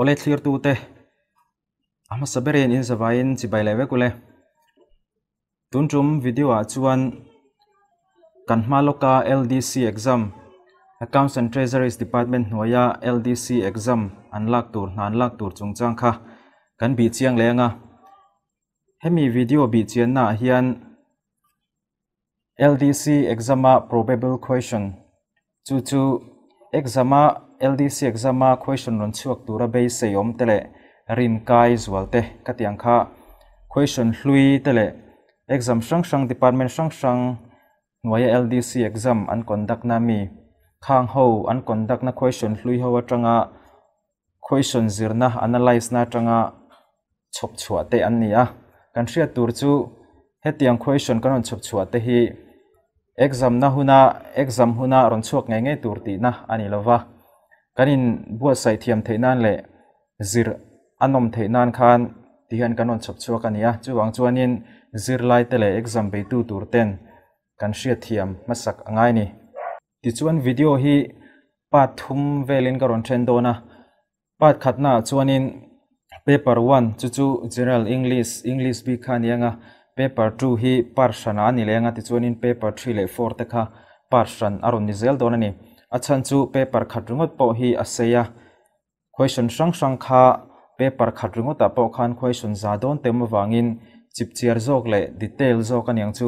ole thlir tu te ama saberian in zawain chi bai lewe kule tun chum video a chuan kanhma loka LDC exam Accounts and Treasuries Department noya LDC exam an lak tur nan lak tur chung chang kha kan bi chiang le nga hemi video bi chian na hian LDC exama probable question chu chu exama LDC exam a question ron chuak tura be se e om tele rin kai zwalte katiang kha question hlui tele exam sang sang department sang sang noya LDC exam an conduct na mi khang ho an conduct na question hlui ho atanga question zirna analyze na atanga chop chua te an nia kan ria tur chu hetiang question kan on chop chua te hi exam na huna exam huna ron chuak ngai ngai tur ti na ani lova kanin bua sai thiam theinan le zir anom theinan khan tihan kanon chop chuak ania chuwang chuanin zir lai te le exam be tu tur ten kan sia thiam masak angai ni ti chuan video hi pa thum velin karon then dona pat khatna chuanin paper 1 chu chu general english english bi khan yanga paper 2 hi parshana ani lenga ti chuanin paper 3 le 4 te kha parshan aron ni zel dona ni achan chu paper khatrungot po hi aseya question sang sang kha paper khatrungot ta po khan question za don te ma wangin chipchiar jok le detail jok aniang chu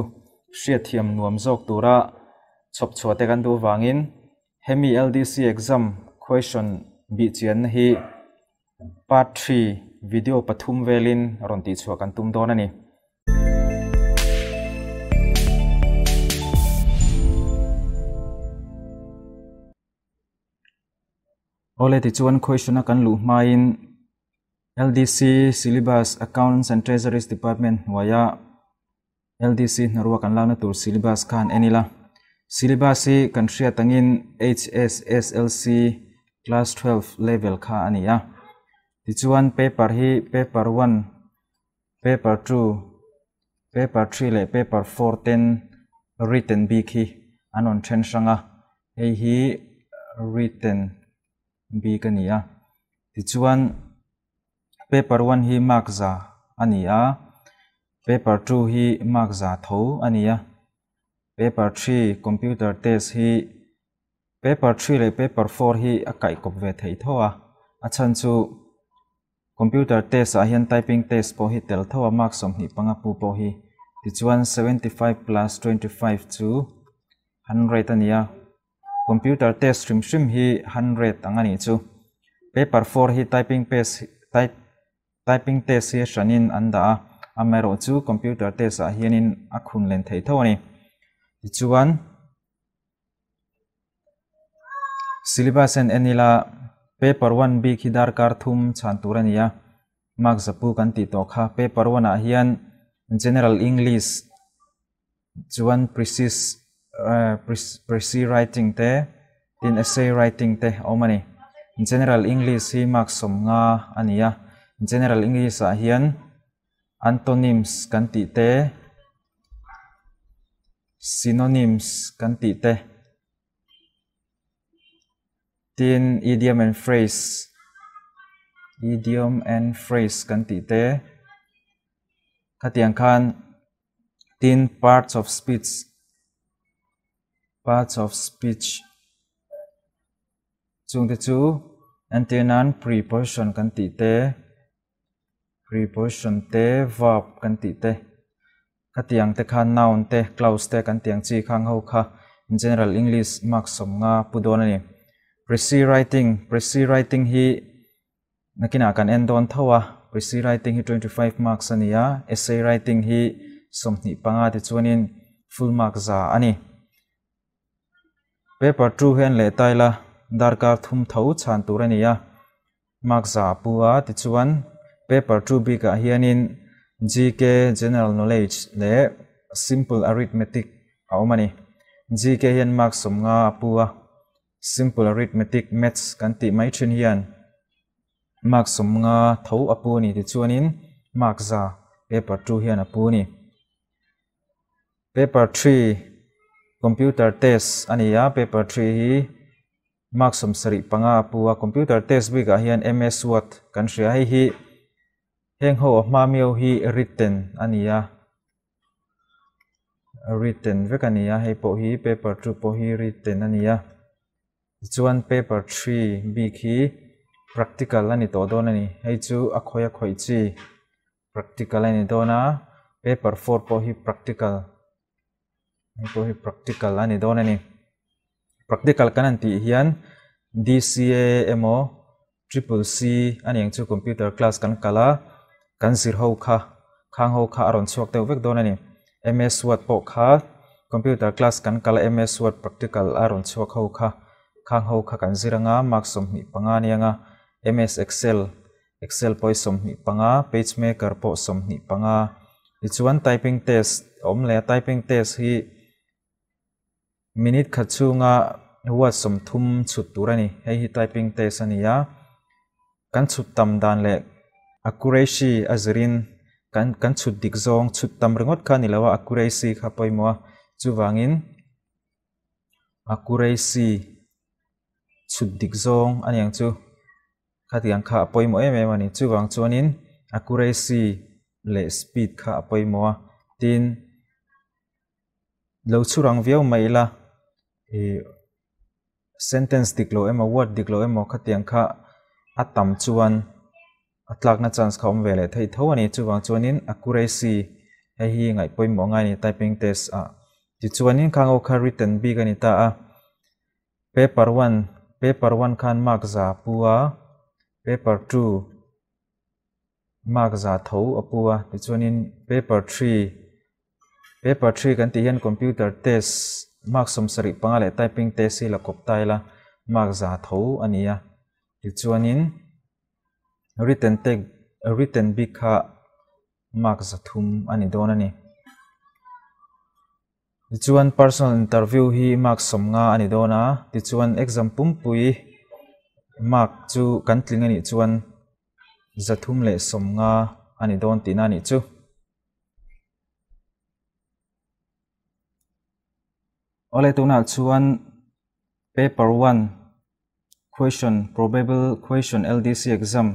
hria thiam nuam jok tura chop chho te kan du wangin hemi ldc exam question bi chian hi part 3 video pathum velin ron ti chhuak an tum don ani ole ti chuan question a kan lu main LDC syllabus accounts and Treasuries Department waya LDC narwa kan lana tur syllabus kan enila syllabus i kan thria tangin slc class 12 level kha ania ti chuan paper hi paper 1 paper 2 paper 3 le paper 4 ten written bi khi anon then sanga hei hi written b ka ni thì tichuan paper one hi mark za anh a paper two hi mark za tho anh a paper three computer test hi paper three le paper four hi a kai kop ve thei tho a a chu computer test à hiện typing test po hi tel tho a mark som ni panga pu po hi tichuan 75 plus 25 chu 100 ania computer test stream stream hi 100 ang ani chu paper 4 hi typing test type typing test hi hranin an da a amero chu computer test a hianin a len thei tho ani ti chuan syllabus en enila paper 1 b khi dar kar thum chan tur ania mark zapu kan ti to kha paper 1 a hian general english chuan precise uh, writing te tin essay writing te omani in general english hi mark som nga ania ya. in general english a hian antonyms kan ti te synonyms kan ti te tin idiom and phrase idiom and phrase kan ti te khatiang khan tin parts of speech parts of speech. Chung te chu anti nan preposition kan ti te preposition te verb kan ti te ka tiang te kha noun te clause te kan tiang chi khang ho k a in general english m a ก k som nga pudon ani presi writing presi writing hi nakina kan en don thawa presi writing hi 25 marks ania essay writing hi somni panga te chuanin full mark za ani paper tru hian le tai la darkar thum tho chan tur ania mark za puwa ti chuan paper two b ka hianin gk general knowledge le simple arithmetic a awmani gk hian mark som nga puwa simple arithmetic maths kan ti mai thin hian mark som nga tho apu ni ti chuanin mark za paper two hian apu ni paper 3คอมพิวเตอร์เทสอันนี้ยาเปเปอร์ทรีมักสมสริปังอาปัวคอมพิวเตอร์เทสบิกาเฮียนเอ็มเอสวัตกันเสียให้ฮีเฮงโฮมาเมียวฮีริทเทนอันนี้ยาริทเทนเวกานนี้ยาฮป้พอฮีเปเปอร์ทรูปพอฮีริทเทนอันนี้ยาจวนเปเปอร์ทรีบิกี p รั c ติก a ละนี่ตัวโดนนี่ให้จูอักขยักอยจี p รั c ติก a ละนี่โดนนะเเปอร์ p e r 4พอฮี p รั c ติก a l ai to hi practical ani don ani practical kan an ti hian DCA MO triple C an yang chu computer class kan kala kan sir ho kha kang ho kha aron chuak te vek don ani MS Word po kha computer class kan kala MS Word practical aron chuak ho kha kang ho kha kan ziranga mark som hi panga ni anga MS Excel Excel poi som hi panga page maker po som hi panga chuan typing test om le typing test hi minute kha chunga huwa som thum chut turani hei hi typing test ania kan chut tam dan le accuracy azrin kan kan chut dik zong chut tam rengot kha nilawa accuracy kha poimo chuwangin accuracy chut dik zong aniang chu kha tiang kha poimo em em ani chuwang chuanin accuracy le speed kha poimo tin lo churang veo mai la sentence diklo ema word diklo ema khatiang kha atam chuan atlakna chance khawm vele thei tho ani chuwang chuanin accuracy hei hi ngai poimo ngai ni typing test a ti chuanin khango kha written bi gani ta a paper 1 paper 1 khan mark za puwa paper 2 mark za tho apuwa ti chuanin paper 3 paper 3 kan ti hian computer test mark som sari panga le typing ping te si la kop tai la mark za tho ania ti chuanin written tag written bi kha mark za thum ani don ani ti chuan personal interview hi mark som nga ani dona ti chuan exam pum pui mark chu kan tling ani chuan zathum le som nga ani don tin ani chu ole tuna chuan paper 1 question probable question LDC exam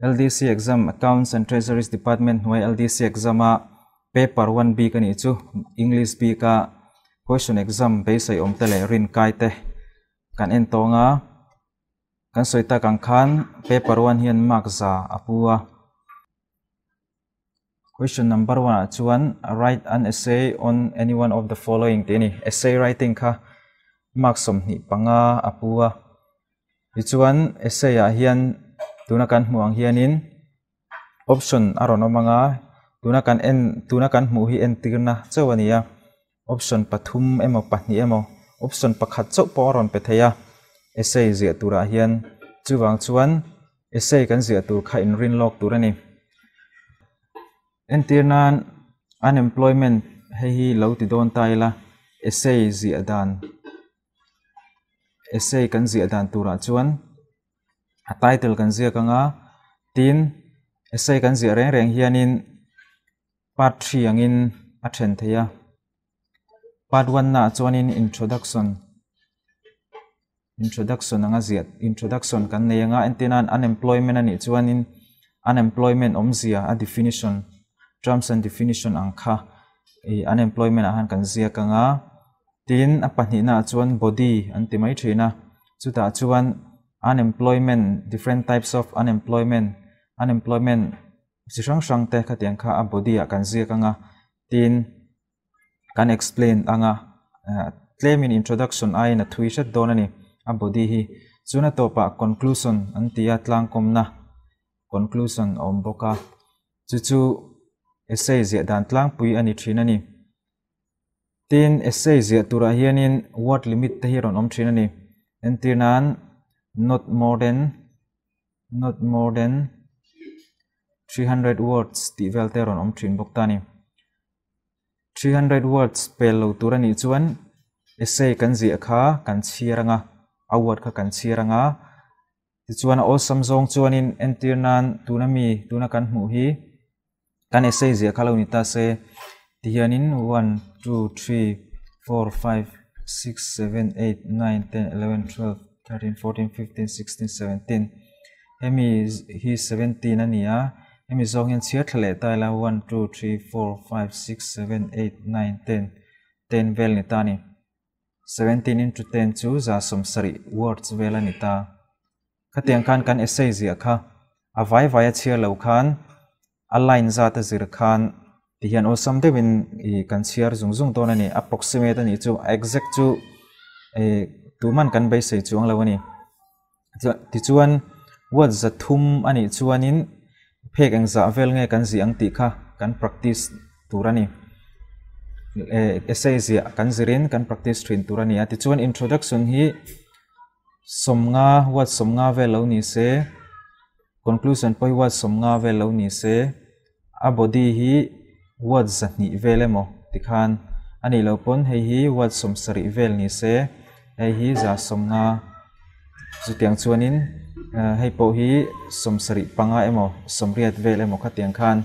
LDC exam accounts and treasuries department hnuai LDC exam a paper 1b ka ni chu english b ka question exam be sai om te le rin kai te kan en tonga kan soita kan khan paper 1 hian mark za apua Question number one, chuan write an essay on any one of the following te ni essay writing kha mark som ni panga apua ti chuan essay ah hian tuna kan hmu ang hianin option aron omanga tuna kan en tuna kan hmu hi en tirna chawania option patum emo patni emo option pakhat chaw poron pe theya essay zia tura hian chuwang chuan essay kan zia tur kha in rin lok turani entirnan unemployment hay hi lâu thì don tay là essay gì zi adan essay cần gì zi adan tu ra a title cần kan zia kanga tin essay cần gì kan zia reng reng in part 3 angin a then theya part 1 na chuanin introduction introduction anga ziat introduction cần kan nei anga antenan unemployment ani chuanin unemployment om zia a definition terms and definition ang kha e unemployment ahan kan zia ka nga tin a pahni na chuan body anti ti mai thina chuta chuan unemployment different types of unemployment unemployment si sang sang te kha tiang kha a body a kan zia ka nga tin kan explain anga uh, eh, claim in introduction ai na thui shat don ani a body hi chuna to pa conclusion an tia na conclusion om boka chu chu essay zia dan tlang pui ani thin ani tin essay zia tura hianin word limit te hi ron om thin ani en not more than not more than 300 words ti vel te ron om thin bok tani 300 words pel lo tura ni chuan essay kan zia kha kan chiranga award kha kan chiranga ti chuan awesome zong chuanin en tirnan tuna mi tuna kan hmu hi tane se zia khalo ni ta se ti hianin 1 2 3 4 5 6 7 8 9 10 11 12 13 14 15 16 17 hemi hi 17 ania hemi zong hian chiat thle ta la 1 2 3 4 5 6 7 8 9 10 10 vel ni ta ni 17 into 10 chu za som sari words vel ni ta khatiang khan kan essay zia kha avai vaya chia lo khan align za ta zir khan ti hian osam te win i kan chiar zung zung ton này. approximate này chu exact chu e tu man kan bai sei chuang lo ani ti chuan wat za thum ani chuanin phek cái za vel nghe kan zi ang ti kha kan practice này. E, essay zia kan zirin kan practice thin turani ati chuan introduction hi somnga wat somnga ve lo này sẽ conclusion poi wat somnga ve lo ni se a body hi wat zatni ve le mo tikhan ani lo pon hei hi wat som sari vel ni se hei hi za somnga zutiang chuanin eh, hei po hi som sari panga emo som riat vel emo kha tiang khan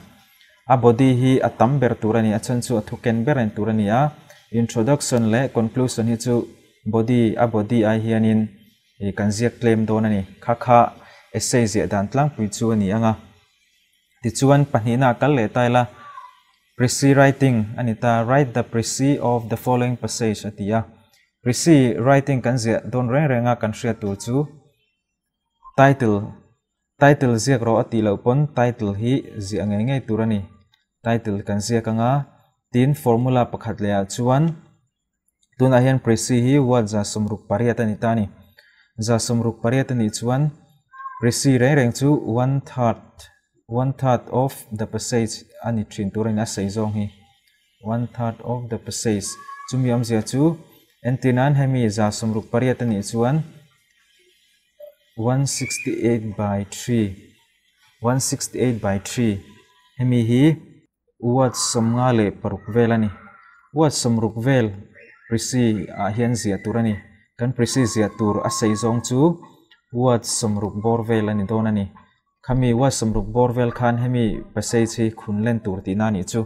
a body hi atam ber turani achan chu athuken beren turani a introduction le conclusion hi chu body a body ai hianin e eh, kanziak claim don ani kha kha essay zia dan pui chu ani anga tichuan pahnihna kal le taila prisi writing anita write the prisi of the following passage atia ya. prisi writing kan zia don reng renga kan hria tu chu title title zia ro ati lo pon title hi zia nge nge turani title kan zia kanga tin formula pakhat le chuan tun ahian prisi hi wa za sumruk pariat ni tani za sumruk pariat ani chuan resi reng reng one third one third of the passage ani thin tu reng a sei zong hi one third of the passage chumi am zia chu antinan hemi za sumruk pariatani chuan 168 by 3 168 by 3 hemi hi wat somnga le paruk velani wat somruk vel prisi a hian zia turani kan prisi zia tur a sei zong chu วัดสมรุกบอร์เวลนนี่ตัวนั่นนี่ขมีวัดสมรุกบอร์เวลคันให้มีเปเซทีคุณเล่นตัวตีนันนี่จู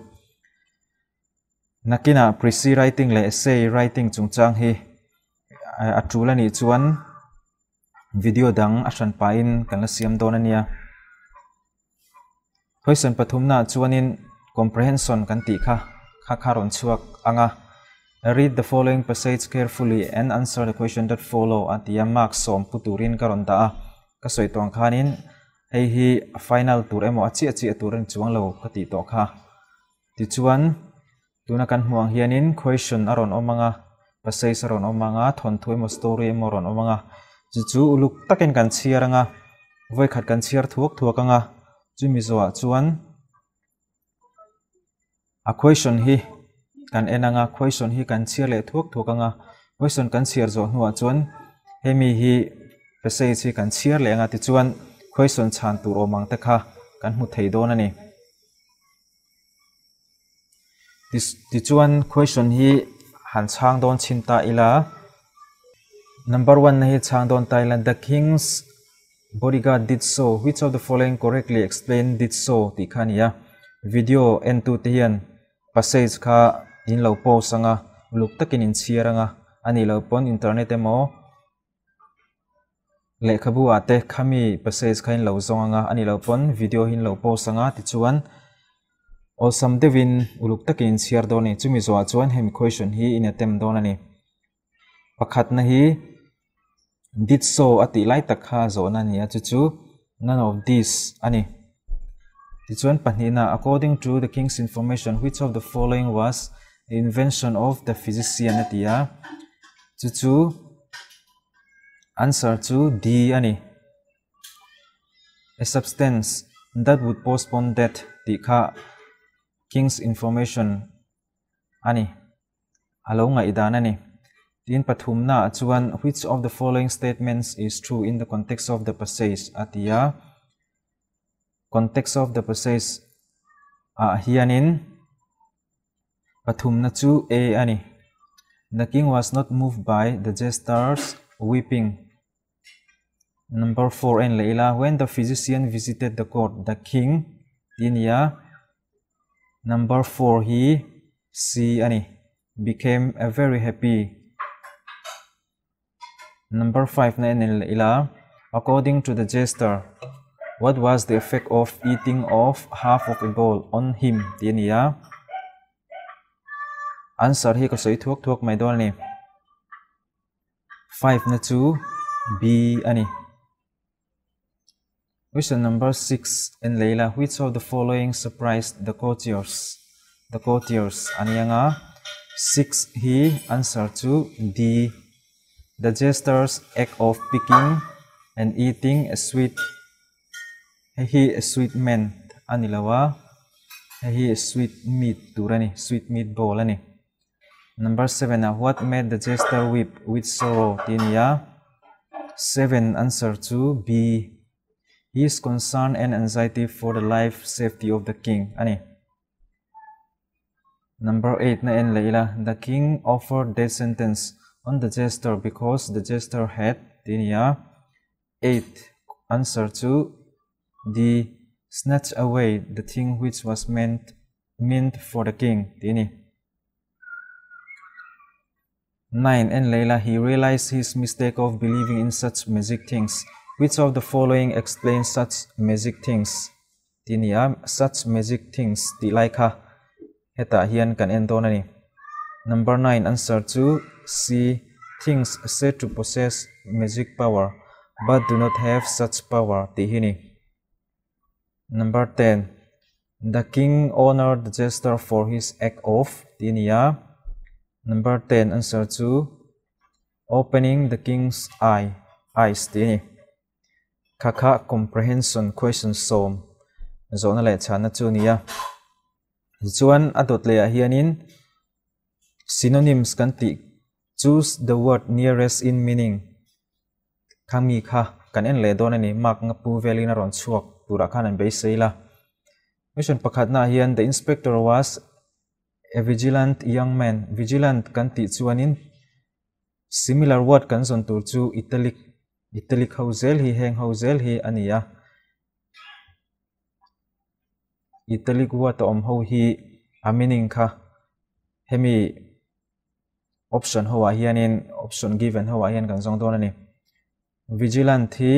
นักกินาพรีซีไรติงและเอเซ่ไรติงจงจังฮอาจูลนี่จวนวิดีโอดังอัชันปายินกันละเสียมโดนนี่ยเฮ้ยสันปฐุมนาจวนิน comprehension กันติค่ะค่าคารอนชวกอ่าง Read the following passage carefully and answer the question that follow at the mark som puturin karon ta ka soi tong khanin hei hi final tur emo achi achi aturin chuang lo khati to kha ti chuan tuna kan hmuang hianin question aron omanga passage aron omanga thon thui mo story emo ron omanga chu chu uluk takin kan chiaranga voi khat kan chiar thuak thuakanga chu mi zowa ah chuan a question hi kan enanga khoison hi kan chir le thuak thuak anga khoison kan chir zo nuwa chuan hemi hi passage hi kan chir le anga ti chuan khoison chan tur omang te kha kan hmu thei don ani ti chuan khoison hi han chang don chinta ila number 1 na hi chang don thailand the kings bodyguard did so which of the following correctly explain did so ti khania video n2 te passage kha ยินเราโพสังอลูกตะกินอินเชียร์งะอันนี้เราปนอินเทอร์เน็ตเอ็มโอเลขบวัวเตะขามีภาษาสเปนเราซองงะอันนี้เราปนวิดีโอหินเราโพสังอะติดชวนโอสัมเดวินลูกตะกินอินเชียร์โดนี่จุมิสวาชวนเฮมควีชันฮีอินเต็มโดอนนี่ประคัดนะฮีดิสโซอัติไลตะคาโซนันนี่จุจูนั่น of this อันนี้ที่ชวนปัญหา according to the king's information which of the following was invention of the physician atia uh, to answer to d ani a substance that would postpone death The kha king's information ani alo nga idan ani tin pathum na chuan which of the following statements is true in the context of the passage atia uh, context of the passage Ah, hianin Pathumna chu A ani. The king was not moved by the jester's weeping. Number four and Leila. when the physician visited the court, the king, Dinya, number four, he, C, ani, became a very happy. Number five, na Leila. according to the jester, what was the effect of eating of half of a bowl on him, Dinya? answer hi ka soi thuak thuak mai dol ni 5 na chu b ani question number 6 in leila which of the following surprised the courtiers the courtiers Ani anianga 6 he answer to d the jester's act of picking and eating a sweet he a sweet man anilawa he a sweet meat turani sweet meat bowl ani Number seven. Uh, what made the jester weep with sorrow? Tinia. Seven. Answer to B. His concern and anxiety for the life safety of the king. Ani. Ah, Number eight. Na en leila. The king offered death sentence on the jester because the jester had tinia. Eight. Answer to D. Snatch away the thing which was meant meant for the king. Tini. 9. And Layla, he realized his mistake of believing in such magic things. Which of the following explains such magic things? Tinia, such magic things, Dilaika. Heta hiyan kan entonani. Number 9. Answer 2. C. Things said to possess magic power, but do not have such power, Tihini. Number 10. The king honored the jester for his act of Tinia. number 10 answer chu opening the king's eye eyes ti ni khakha comprehension question som zona le chana chu nia chuan adot le a hianin synonyms kan ti choose the word nearest in meaning khangi kha kan en le don ani mak nga pu velin a ron chuak tura khan an be seila mission pakhat na hian the inspector was a vigilant young man vigilant kan ti chuanin similar word kan zon tur chu italic italic ho zel hi heng ho zel hi ania italic word om ho hi a meaning kha hemi option ho wa hianin option given ho wa hian kan zong don ani vigilant hi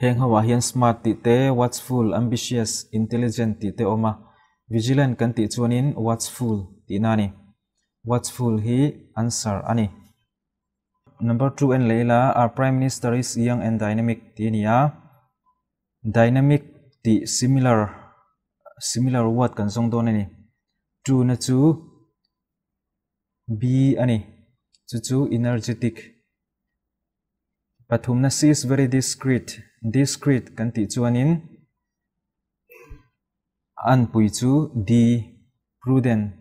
hang ho wa hian smart ti te watchful ambitious intelligent ti te oma vigilant kan ti chuanin watchful ti na ni watchful hi answer ani number 2 and leila our prime minister is young and dynamic ti nia dynamic ti similar similar word kan zong don ani two na chu be ani chu chu energetic pathum na c is very discreet discreet kan ti chuanin anpui chu di prudent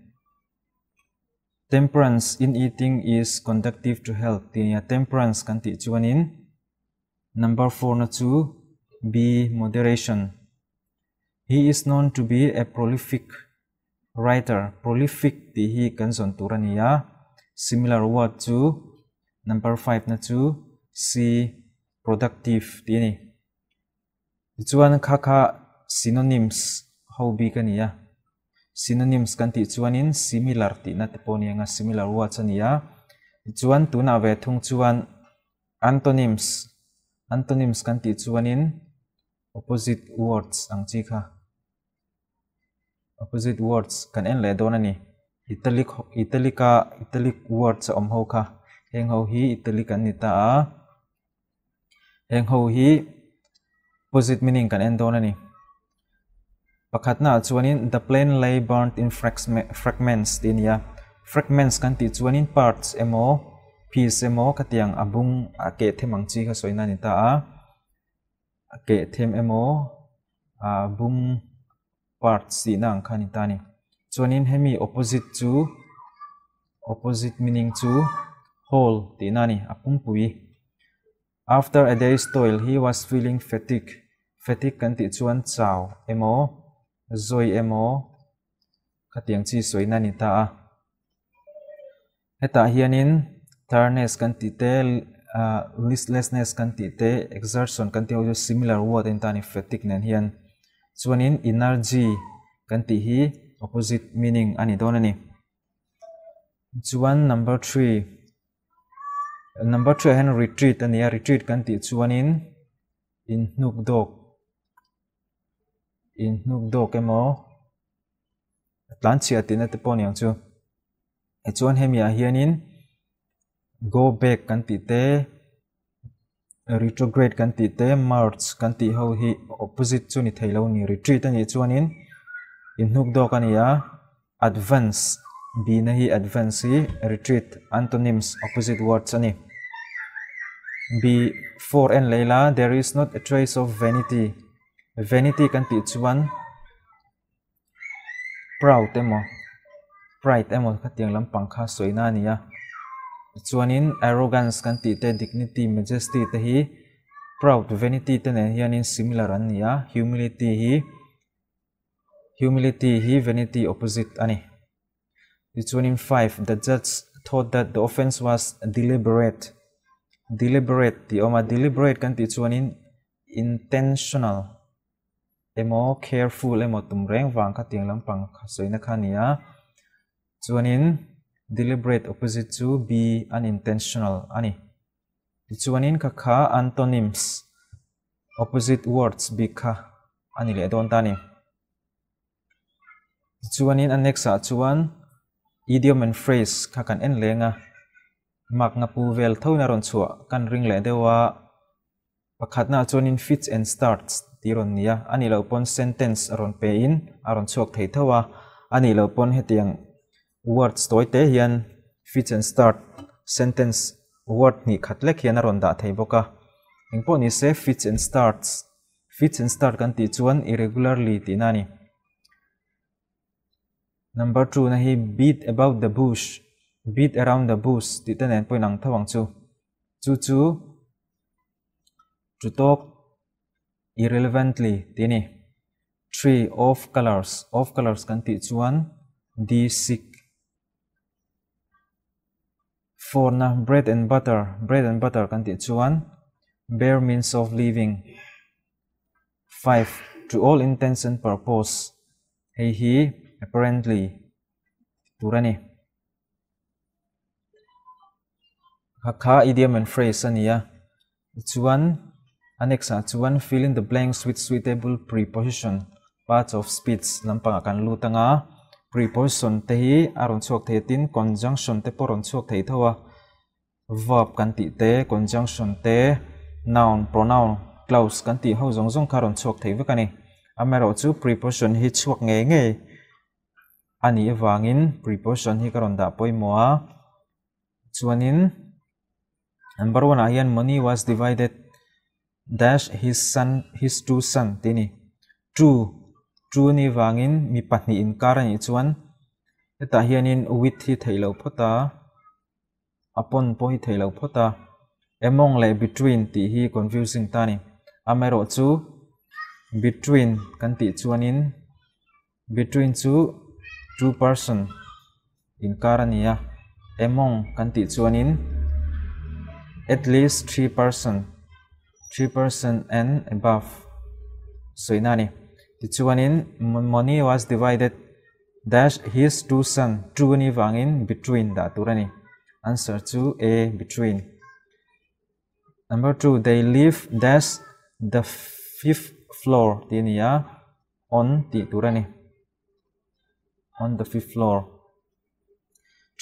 temperance in eating is conductive to health ti temperance kan ti chuanin number 4 na chu be moderation he is known to be a prolific writer prolific ti hi kan zon turania similar word to number 5 na chu c productive ti ni chuan kha kha synonyms hobi kan ya Sinonims kan ti in similar ti na tepon yang anga similar words chan ya chuan tuna ve thung chuan antonyms antonyms kan ti in opposite words ang chi opposite words kan en le don ani italic italica italic words om ho kha heng ho hi italic an ni ta heng ho hi opposite meaning kan en don ani na chuanin the plane lay burnt in fragments din ya fragments kan ti chuanin parts emo piece emo katiang abung a ke themang chi ka soina ni ta a a ke them emo a bung parts si nang khani ta ni chuanin hemi opposite to, opposite meaning to, whole ti na ni apung pui after a day's toil he was feeling fatigue fatigue kan ti chuan chaw emo zoi emo ka tiếng chi soi na ni ta a heta hianin tiredness kan ti te listlessness kan ti te exertion kan ti ho similar word in tani fatigue nen hian chuanin energy kan ti hi opposite meaning ani don ani chuan number three, number 3 hen retreat ania retreat kan ti chuanin in hnuk dog in nuk do ke mo atlantia tin at pon yang chu e chuan hemi a hianin go back kan ti te retrograde kan ti te march kan ti ho hi opposite chu ni theilo ni retreat ani chuanin in nuk do kan ya advance bi na hi advance hi retreat antonyms opposite words ani b 4 n leila there is not a trace of vanity vanity kan ti chuan proud emo pride emo khatiang lampang kha soina nia. chuanin arrogance kan ti te dignity majesty te hi proud vanity te nen hianin similar an nia, humility hi humility hi vanity opposite ani chuanin 5 the judge thought that the offense was deliberate deliberate ti oma deliberate kan ti chuanin intentional emo careful em emo tumreng wang ka tiang lampang soina khania ah. chuanin deliberate opposite to be unintentional ani ah chuanin ka kha antonyms opposite words bi kha ani ah le don tani chuanin an nexa chuan idiom and phrase kha kan en lenga mak nga pu vel thona ron chua kan ring le dewa pakhatna chuanin fits and starts tiron nia ani lo pon sentence aron pe in aron chok thei thawa ani lo pon hetiang words toy te hian fit and start sentence word ni khatlek hian aron da thei boka engpo ni se fit and starts fit and start kan ti chuan irregularly ti nani number 2 na hi beat about the bush beat around the bush ti ten en poinang thawang chu chu chu chu tok irrelevantly tini three of colors of colors kan ti chuan d6 four na bread and butter bread and butter kan ti chuan bare means of living five to all intents and purpose Hey, he apparently turani haka idiom and phrase ania chuan Annexa to one fill in the blanks with suitable preposition. Parts of speech lampang akan lutanga. Preposition tehi aron chuak thei tin conjunction te poron chuak thei thowa. Verb kan ti te conjunction te noun pronoun clause kan ti ho zong zong karon chuak thei ve kani. Amero chu preposition hi chuak nge nge. Ani awangin preposition hi karon da poi moa chuanin number one ayan money was divided dash his son his two son tini true true ni wangin mi pahni in kar ani chuan eta hianin with hi theilo phota upon po hi theilo phota among le between ti hi confusing tani amero chu between kan ti chuanin between chu two person in kar ania among kan ti chuanin at least three person 3 person and above. So inani. The chuanin money was divided dash his two son truani wangin between the turani. Answer to a between. Number 2 they live dash the fifth floor ini on the turani. On the fifth floor.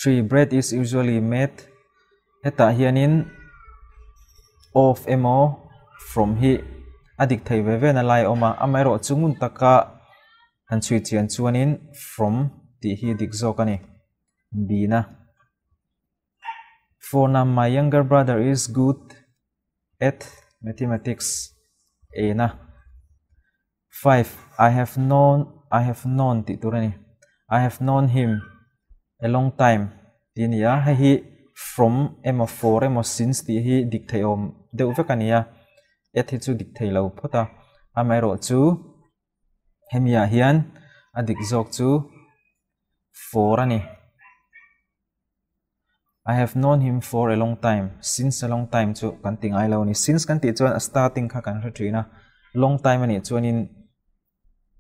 3 bread is usually made Heta hianin of emo from hi adik thei ve ve na lai oma amairo chungun taka an chui chian chuanin from ti hi dik zok ani bina for na my younger brother is good at mathematics a na five i have known i have known ti turani i have known him a long time ti nia he, from m4 emo since ti hi dik thei om deuh vekania ét chú địch e thi chu dik thei lo phota amai ro chu hemia hian adik jok chu for ani I have known him for a long time since a long time chú, kan tình ai lâu ni since kan ti chuan starting kha kan hretina long time ani in,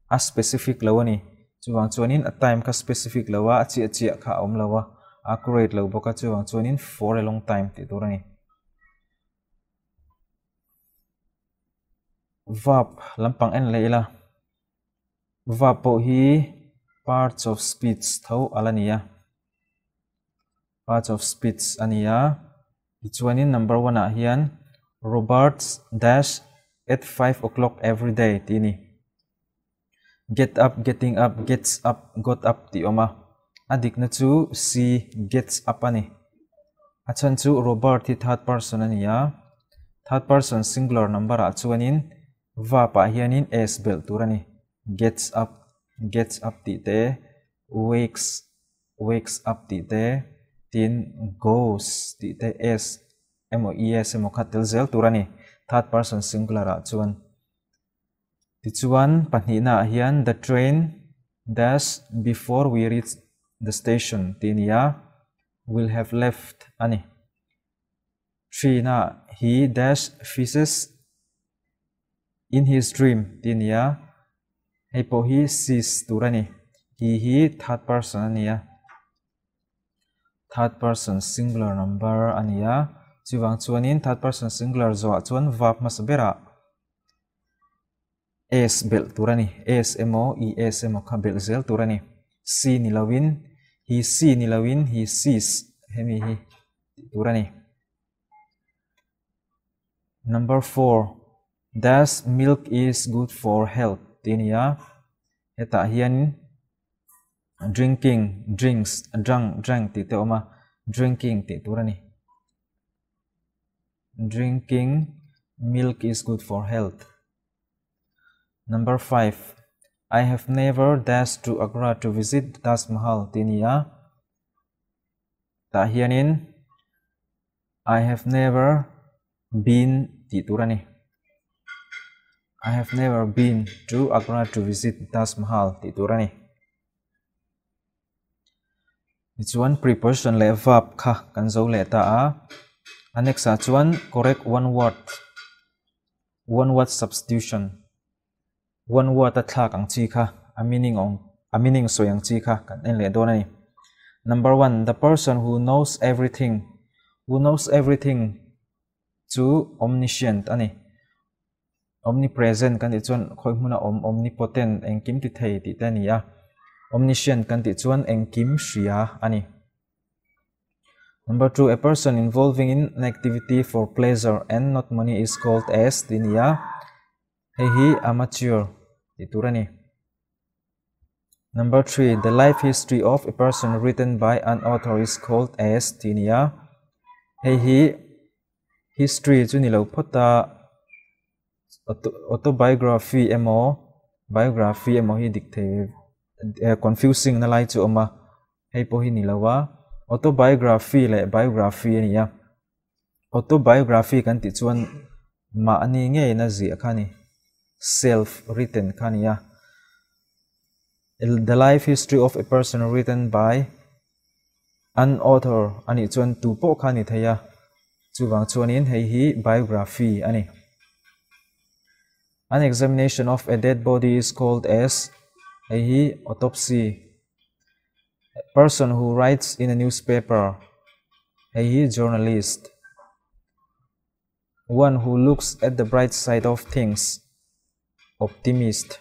a specific lâu lo ani chuwang in a time kha specific lâu wa a chi a chi kha om lâu wa accurate lo boka chuwang in for a long time ti ra ani verb lampang en leila verb po hi parts of speech tho alania ya. parts of speech ania ya. chuanin number one a hian roberts dash at 5 o'clock every day tini get up getting up gets up got up ti oma adik na chu si gets up ani achan chu robert hi third person ania ya. third person singular number a chuanin vapa hianin s bel turani gets up gets up ti te wakes wakes up ti te tin goes ti te s emo es emo khatel zel turani third person singular a ah chuan ti chuan panhina ah hian the train dash before we reach the station tinia will have left ani three na he ah dash fishes In his dream, din ya. he sees turani. He he third person ania ya. Third person singular number ania. Ya. Chuwang chuanin third person singular zo chuan verb masbera. S bel turani. S mo e s mo ka bel zel turani. C nilawin. He see nilawin. He sees. Hemi he turani. Number four. Thus, milk is good for health. Tiniya, ya. Eta hian drinking, drinks, drunk, drank ti oma. Drinking ti turani. Drinking milk is good for health. Number five. I have never dashed to Agra to visit Taj Mahal. tiniya. ya. Ta hianin. I have never been titurani. I have never been to Agra to visit Taj Mahal. Itu rani. Chuan preposition le verb kha kan zo le ta a. Anexa chuan correct one word. One word substitution. One word ta thla kang chi kha. A meaning ong a meaning so yang chi kha kan en le do nani. Number one, the person who knows everything. Who knows everything to omniscient ani omnipresent kan ti chuan khoi hmuna om omnipotent engkim ti thei ti te ni a omniscient kan ti chuan engkim hria ani Number two, a person involving in an activity for pleasure and not money is called as tinia he, amateur iturani. Number three, the life history of a person written by an author is called as tinia he, history chunilo phota autobiography emo biography emo hi dikte e, confusing na lai chu ama hei po hi ni lawa autobiography le biography ani e ya autobiography kan ti chuan ma ani nge na zi akhani self written khani ya the life history of a person written by an author ani chuan tu po khani thaya chuwang chuanin hei hi biography ani An examination of a dead body is called as a autopsy. A person who writes in a newspaper, a journalist. One who looks at the bright side of things, optimist.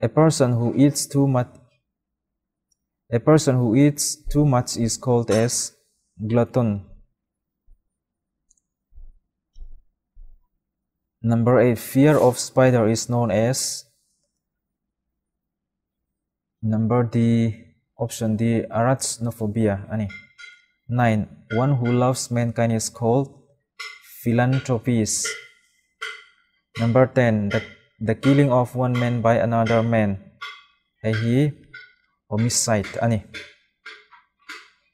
A person who eats too much a person who eats too much is called as glutton. Number eight, fear of spider is known as number D option D arachnophobia. Ani nine, one who loves mankind is called philanthropist. Number ten, the, the killing of one man by another man. He homicide. Ani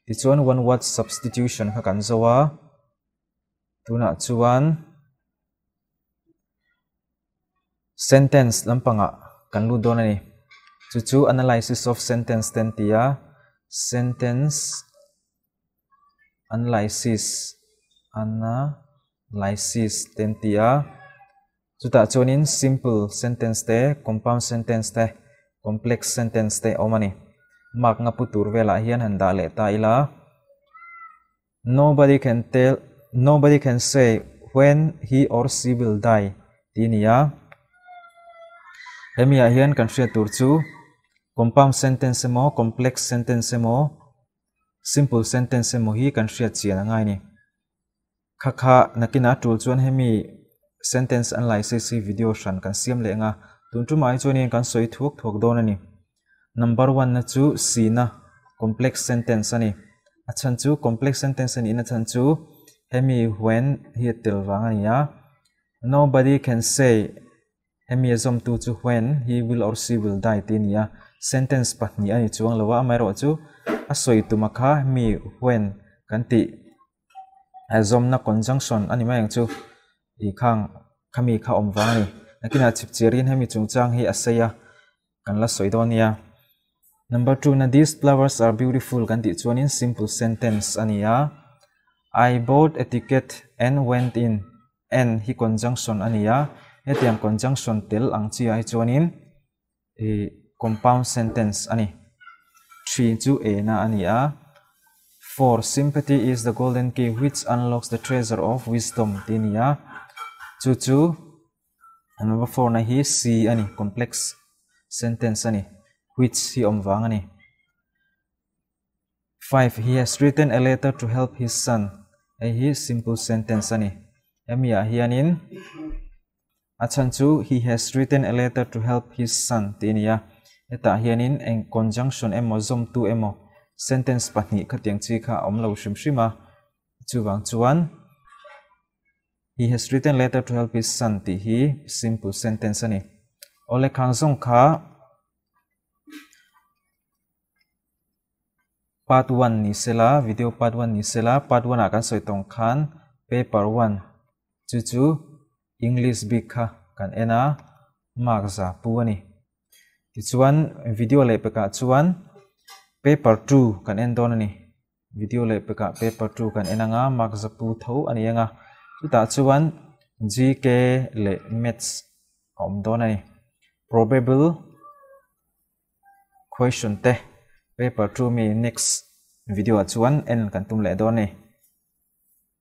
this one one word substitution. Kakan zawa. Tuna sentence lampanga ah. kan lu dona ni chu chu analysis of sentence tentia ya. sentence analysis ana, analysis tentia ya. chuta chonin simple sentence te compound sentence te complex sentence te omani mak nga putur vela hian handa le ta ila nobody can tell nobody can say when he or she will die tinia ya. เมีอาเห็นกันเฟียตัวชูคอมพาวด์เซนเทนเซ์โมคอมเพล็กซ์เซนเทนเซ์โมซิมเพิลเซนเทนซ์โฮีคันเฟียเซียนง่ายนี่ค่ะค่ะนักินาตัวชซูนเฮมีเซนเทนซ์อันไลซีซีวิดีโอชันกันเสียมเลง่ะตุนตุมาไอจูนี่กันสวยทุกทุกโดนนี่นัมเบอร์วันนั่นจูซีนะคอมเพล็กซ์เซนเทนเซนี่อาจารย์ชูคอมเพล็กซ์เซนเทนเซนี่อาจารย์ชูเฮมีเวนเฮียติลวังนี่อ่ะ nobody can say hemi azom tu chu when he will or she will die ti nia sentence pat ni ani chuang lowa mai ro chu a soi tu makha mi when kan ti azom na conjunction ani mai ang chu i khang khami kha om wa ni nakina chip chirin hemi chung chang hi asaya kan la soi do nia number 2 na these flowers are beautiful kan ti chuan in simple sentence ania i bought a ticket and went in and hi conjunction ania hetiam conjunction tel ang chi ai chuanin e compound sentence ani three chu a na ani a four sympathy is the golden key which unlocks the treasure of wisdom tinia chu chu number four na hi c ani complex sentence ani which hi omwang ani five he has written a letter to help his son a hi simple sentence ani emia hianin achang chu he has written a letter to help his son tinia eta hianin In conjunction emo zom tu emo sentence pahnih khating chi kha om lo shim shima chuwang chuan he has written letter to help his son ti hi simple sentence ani ole khang ka. part 1 ni sela video part 1 ni sela part 1 akan soitong kan paper 1 chu chu English big kha kan ena mark za pu ani ti chuan video le peka chuan paper 2 kan en don ani video le peka paper 2 kan enanga mark za pu tho ani anga ta chuan gk le maths om don ani probable question te paper 2 mi next video chuan en kan tum le don ani